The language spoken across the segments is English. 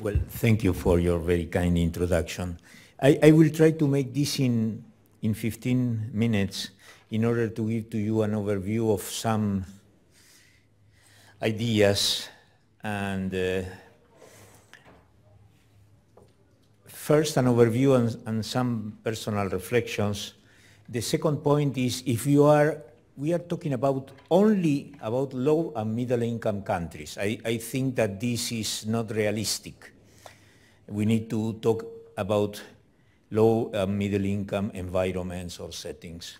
Well, thank you for your very kind introduction. I, I will try to make this in, in 15 minutes in order to give to you an overview of some ideas and uh, first an overview and, and, some personal reflections. The second point is if you are we are talking about only about low and middle income countries. I, I think that this is not realistic. We need to talk about low and middle income environments or settings.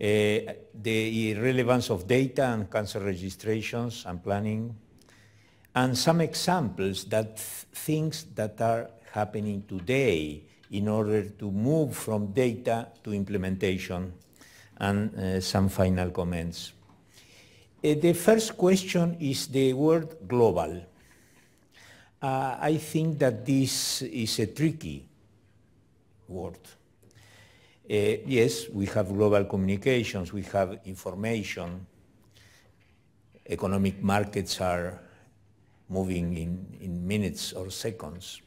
Uh, the relevance of data and cancer registrations and planning, and some examples that things that are happening today in order to move from data to implementation and uh, some final comments. Uh, the first question is the word global. Uh, I think that this is a tricky word. Uh, yes, we have global communications, we have information, economic markets are moving in, in minutes or seconds.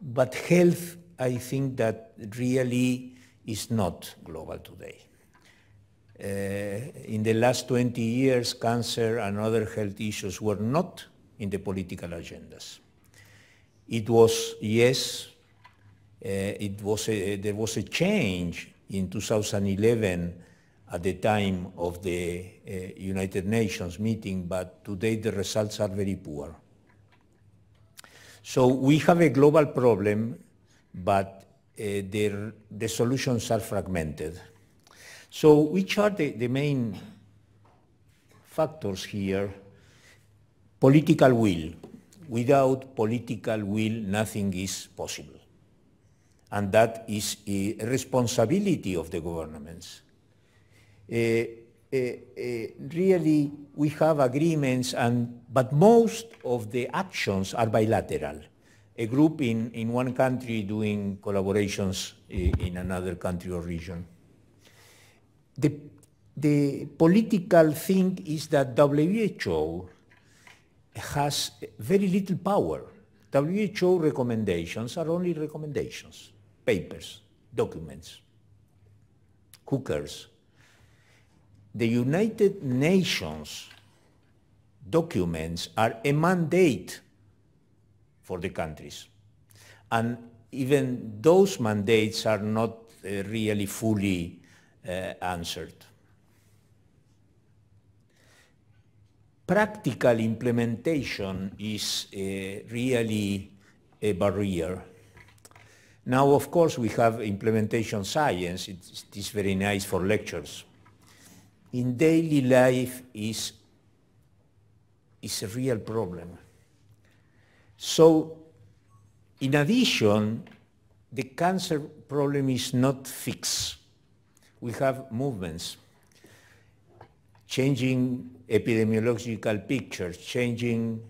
But health, I think that really is not global today. Uh, in the last 20 years, cancer and other health issues were not in the political agendas. It was, yes, uh, it was a, there was a change in 2011 at the time of the uh, United Nations meeting, but today the results are very poor. So we have a global problem, but Eh, the, the solutions are fragmented. So which are the, the main factors here? Political will. Without political will, nothing is possible. And that is a responsibility of the governments. Uh, uh, uh, really, we have agreements, and, but most of the actions are bilateral a group in, in one country doing collaborations in another country or region. The, the political thing is that WHO has very little power. WHO recommendations are only recommendations, papers, documents. Who The United Nations documents are a mandate for the countries. And even those mandates are not uh, really fully uh, answered. Practical implementation is uh, really a barrier. Now, of course, we have implementation science. It's, it is very nice for lectures. In daily life is, is a real problem. So in addition, the cancer problem is not fixed. We have movements, changing epidemiological pictures, changing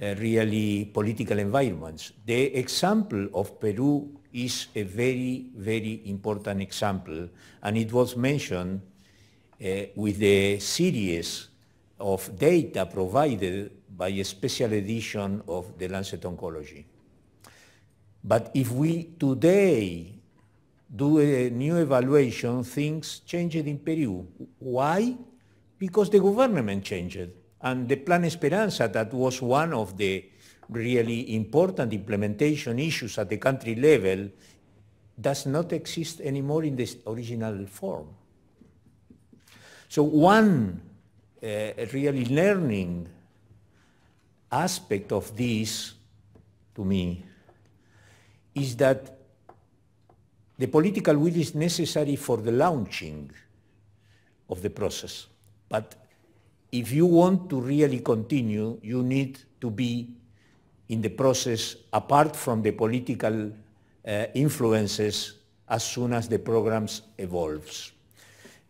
uh, really political environments. The example of Peru is a very, very important example, and it was mentioned uh, with the series of data provided by a special edition of The Lancet Oncology. But if we today do a new evaluation, things changed in Peru. Why? Because the government changed. And the Plan Esperanza, that was one of the really important implementation issues at the country level, does not exist anymore in this original form. So one uh, really learning aspect of this, to me, is that the political will is necessary for the launching of the process. But if you want to really continue, you need to be in the process apart from the political uh, influences as soon as the programs evolves.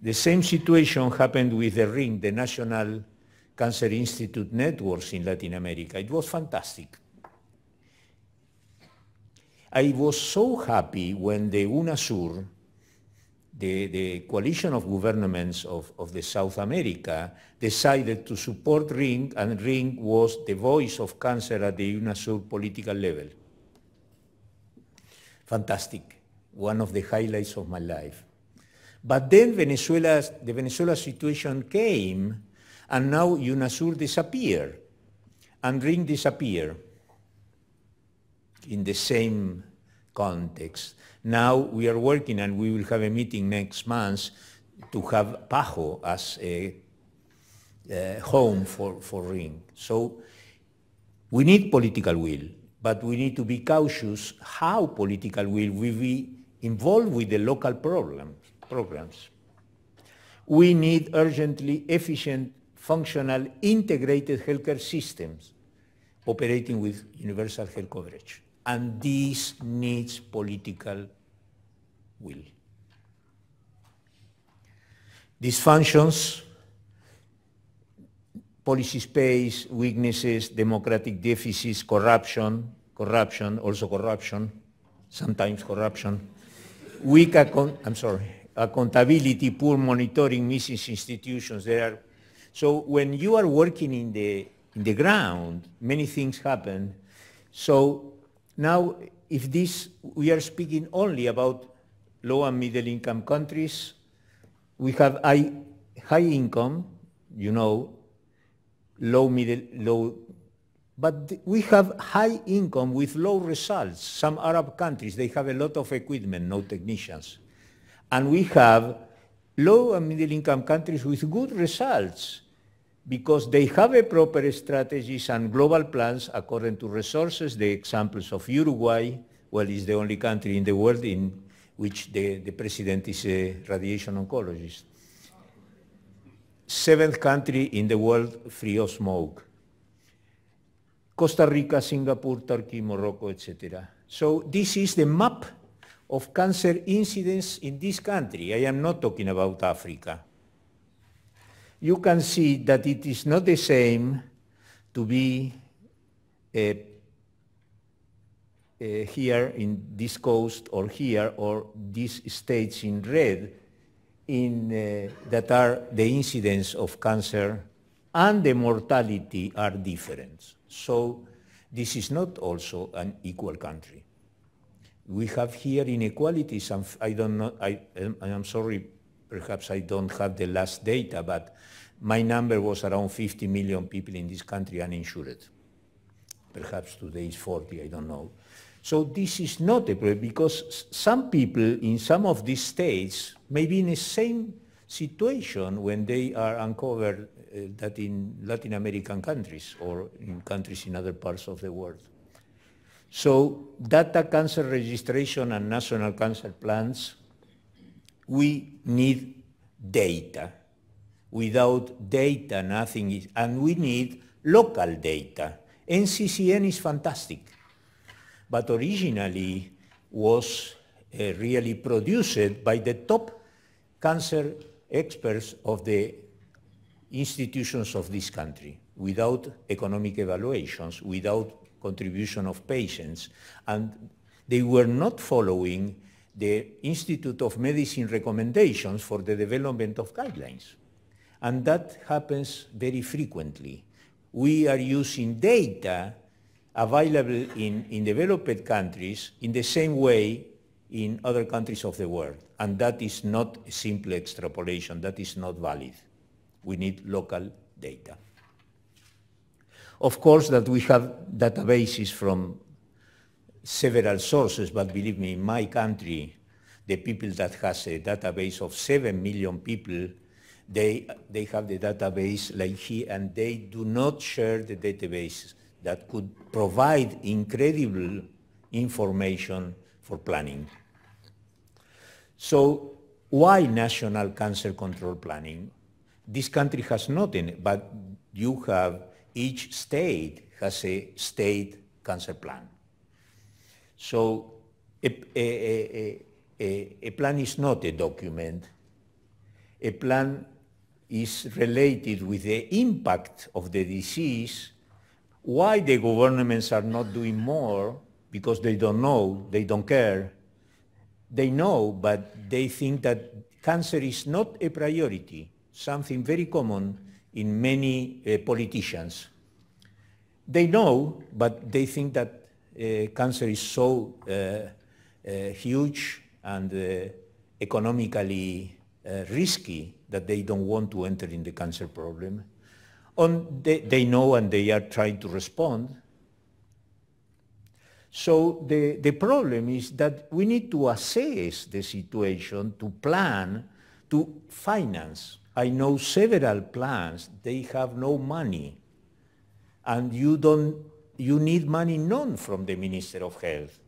The same situation happened with the RING, the National Cancer Institute networks in Latin America. It was fantastic. I was so happy when the UNASUR, the, the coalition of governments of, of the South America, decided to support RING, and RING was the voice of cancer at the UNASUR political level. Fantastic, one of the highlights of my life. But then Venezuela's, the Venezuela situation came and now UNASUR disappear, and Ring disappear in the same context. Now we are working, and we will have a meeting next month to have Pajo as a uh, home for, for Ring. So we need political will, but we need to be cautious how political will we be involved with the local problem, programs. We need urgently efficient functional integrated healthcare systems operating with universal health coverage. And this needs political will. These functions, policy space, weaknesses, democratic deficits, corruption, corruption, also corruption, sometimes corruption, weak, account I'm sorry, accountability, poor monitoring, missing institutions, there are so when you are working in the, in the ground, many things happen. So now if this, we are speaking only about low and middle income countries, we have high, high income, you know, low middle, low, but we have high income with low results. Some Arab countries, they have a lot of equipment, no technicians. And we have low and middle income countries with good results because they have a proper strategies and global plans according to resources. The examples of Uruguay, well, is the only country in the world in which the, the president is a radiation oncologist. Seventh country in the world free of smoke. Costa Rica, Singapore, Turkey, Morocco, etc. So this is the map of cancer incidence in this country. I am not talking about Africa you can see that it is not the same to be a uh, uh, here in this coast or here or these states in red in, uh, that are the incidence of cancer and the mortality are different. So this is not also an equal country. We have here inequalities. I'm, I i do not know, I, I'm sorry perhaps I don't have the last data, but my number was around 50 million people in this country uninsured. Perhaps today is 40, I don't know. So this is not a problem because some people in some of these states may be in the same situation when they are uncovered uh, that in Latin American countries or in countries in other parts of the world. So data cancer registration and national cancer plans we need data. Without data, nothing is, and we need local data. NCCN is fantastic, but originally was uh, really produced by the top cancer experts of the institutions of this country without economic evaluations, without contribution of patients, and they were not following the Institute of Medicine recommendations for the development of guidelines. And that happens very frequently. We are using data available in, in developed countries in the same way in other countries of the world. And that is not a simple extrapolation. That is not valid. We need local data. Of course, that we have databases from several sources, but believe me, in my country, the people that has a database of 7 million people, they, they have the database like here, and they do not share the database that could provide incredible information for planning. So why national cancer control planning? This country has nothing, but you have, each state has a state cancer plan. So a, a, a, a, plan is not a document. A plan is related with the impact of the disease, why the governments are not doing more, because they don't know, they don't care. They know, but they think that cancer is not a priority, something very common in many uh, politicians. They know, but they think that uh, cancer is so uh, uh, huge and economically risky that they don't want to enter in the cancer problem. On they, they know and they are trying to respond. So the, the problem is that we need to assess the situation, to plan, to finance. I know several plans, they have no money. And you don't you need money not from the Minister of Health.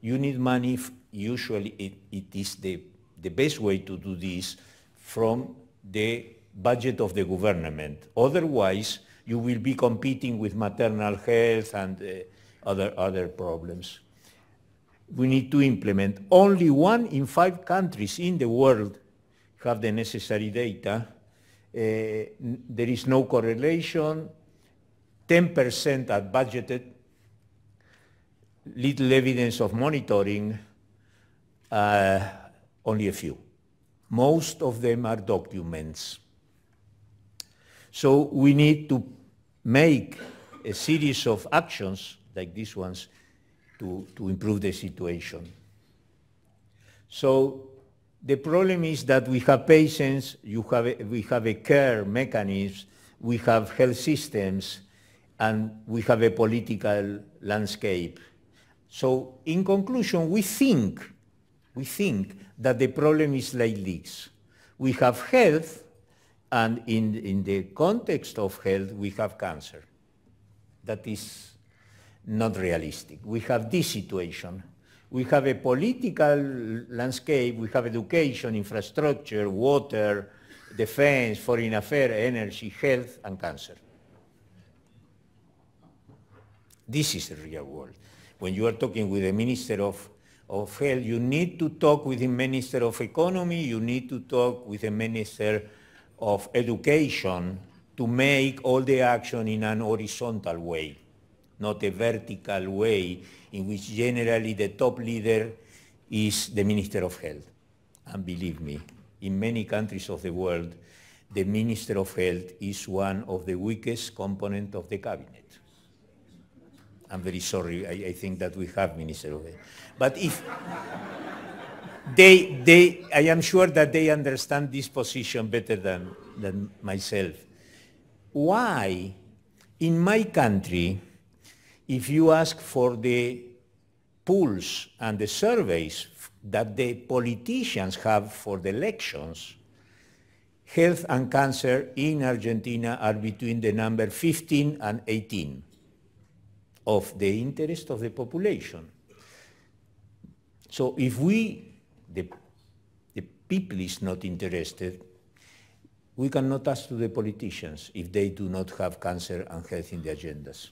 You need money, usually it, it is the, the best way to do this, from the budget of the government. Otherwise, you will be competing with maternal health and uh, other, other problems. We need to implement. Only one in five countries in the world have the necessary data. Uh, there is no correlation 10% are budgeted, little evidence of monitoring, uh, only a few. Most of them are documents. So we need to make a series of actions like these ones to, to improve the situation. So the problem is that we have patients, you have we have a care mechanism, we have health systems, and we have a political landscape. So in conclusion, we think, we think that the problem is like this. We have health, and in, in the context of health, we have cancer. That is not realistic. We have this situation. We have a political landscape, we have education, infrastructure, water, defense, foreign affairs, energy, health, and cancer. This is the real world. When you are talking with the Minister of, of Health, you need to talk with the Minister of Economy, you need to talk with the Minister of Education to make all the action in an horizontal way, not a vertical way in which generally the top leader is the Minister of Health. And believe me, in many countries of the world, the Minister of Health is one of the weakest components of the cabinet. I'm very sorry. I, I think that we have Minister of Health. But if they, they, I am sure that they understand this position better than, than myself. Why, in my country, if you ask for the polls and the surveys that the politicians have for the elections, health and cancer in Argentina are between the number 15 and 18 of the interest of the population. So if we, the, the people is not interested, we cannot ask to the politicians if they do not have cancer and health in the agendas.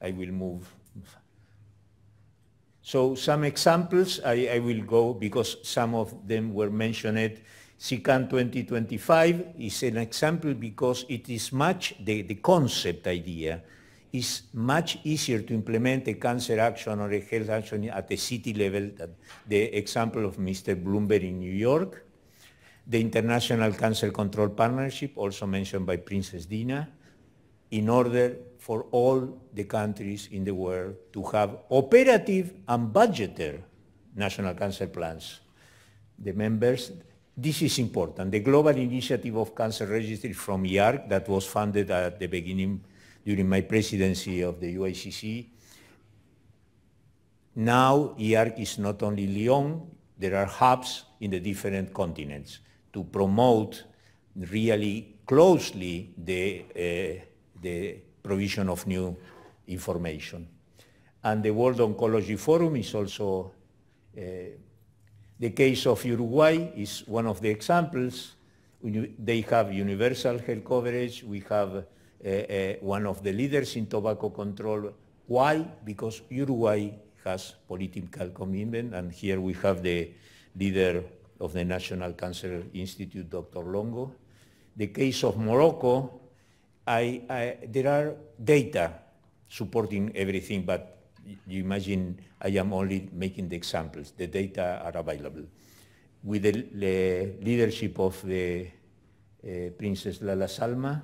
I will move. So some examples, I, I will go because some of them were mentioned. SICAN 2025 is an example because it is much the, the concept idea it's much easier to implement a cancer action or a health action at the city level than the example of Mr. Bloomberg in New York, the International Cancer Control Partnership, also mentioned by Princess Dina, in order for all the countries in the world to have operative and budgetary national cancer plans. The members, this is important. The Global Initiative of Cancer Registry from IARC that was funded at the beginning during my presidency of the UICC. Now, EARC is not only Lyon, there are hubs in the different continents to promote really closely the, uh, the provision of new information. And the World Oncology Forum is also, uh, the case of Uruguay is one of the examples. They have universal health coverage, we have Eh, eh, one of the leaders in tobacco control. Why? Because Uruguay has political commitment, and here we have the leader of the National Cancer Institute, Dr. Longo. The case of Morocco, I, I, there are data supporting everything, but you imagine I am only making the examples. The data are available. With the, the leadership of the uh, Princess Lala Salma,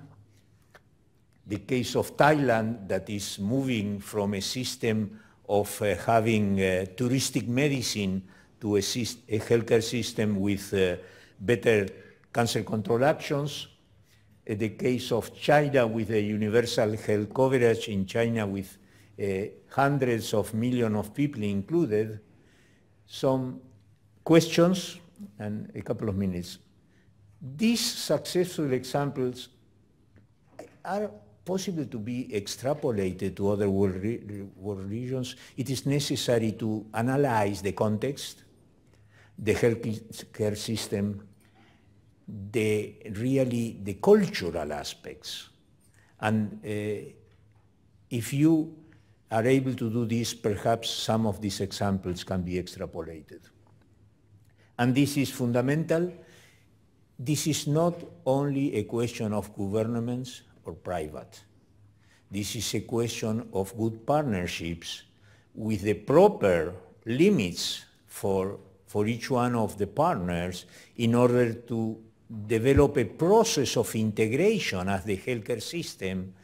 the case of Thailand that is moving from a system of uh, having uh, touristic medicine to a, a healthcare system with uh, better cancer control actions. Uh, the case of China with a universal health coverage in China with uh, hundreds of millions of people included. Some questions and a couple of minutes. These successful examples are possible to be extrapolated to other world, re world regions, it is necessary to analyze the context, the healthcare system, the really the cultural aspects. And uh, if you are able to do this, perhaps some of these examples can be extrapolated. And this is fundamental. This is not only a question of governments, or private. This is a question of good partnerships with the proper limits for, for each one of the partners in order to develop a process of integration as the healthcare system,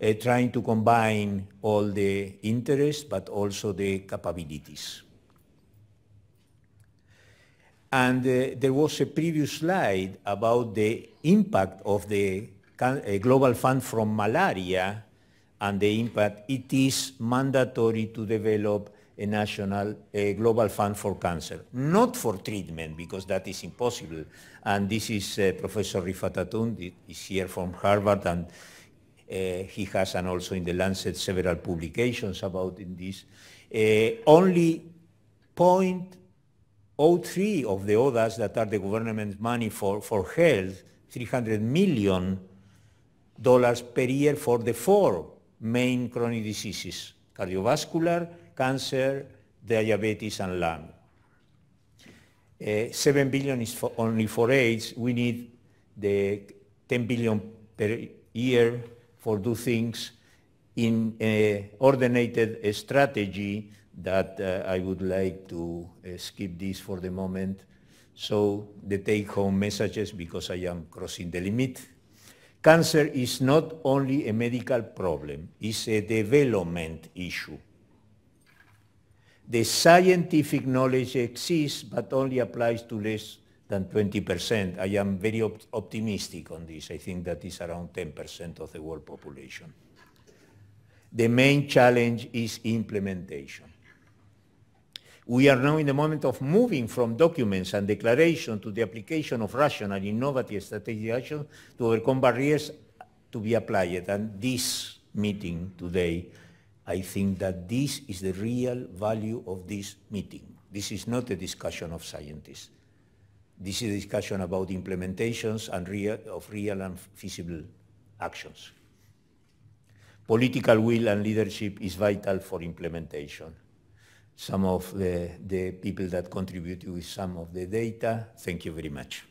uh, trying to combine all the interests but also the capabilities. And uh, there was a previous slide about the impact of the Global Fund from Malaria and the impact, it is mandatory to develop a national a global fund for cancer, not for treatment, because that is impossible. And this is uh, Professor Rifat Atun, is here from Harvard, and uh, he has, and also in the Lancet, several publications about in this. Uh, only 0.03 of the others that are the government money for, for health, 300 million dollars per year for the four main chronic diseases, cardiovascular, cancer, diabetes, and lung. Uh, 7 billion is for only for AIDS. We need the 10 billion per year for do things in an ordinated strategy that uh, I would like to uh, skip this for the moment. So the take-home messages, because I am crossing the limit. Cancer is not only a medical problem, it's a development issue. The scientific knowledge exists, but only applies to less than 20%. I am very op optimistic on this. I think that is around 10% of the world population. The main challenge is implementation. We are now in the moment of moving from documents and declaration to the application of rational, innovative strategic action to overcome barriers to be applied. And this meeting today, I think that this is the real value of this meeting. This is not a discussion of scientists. This is a discussion about implementations and real, of real and feasible actions. Political will and leadership is vital for implementation some of the, the people that contributed with some of the data. Thank you very much.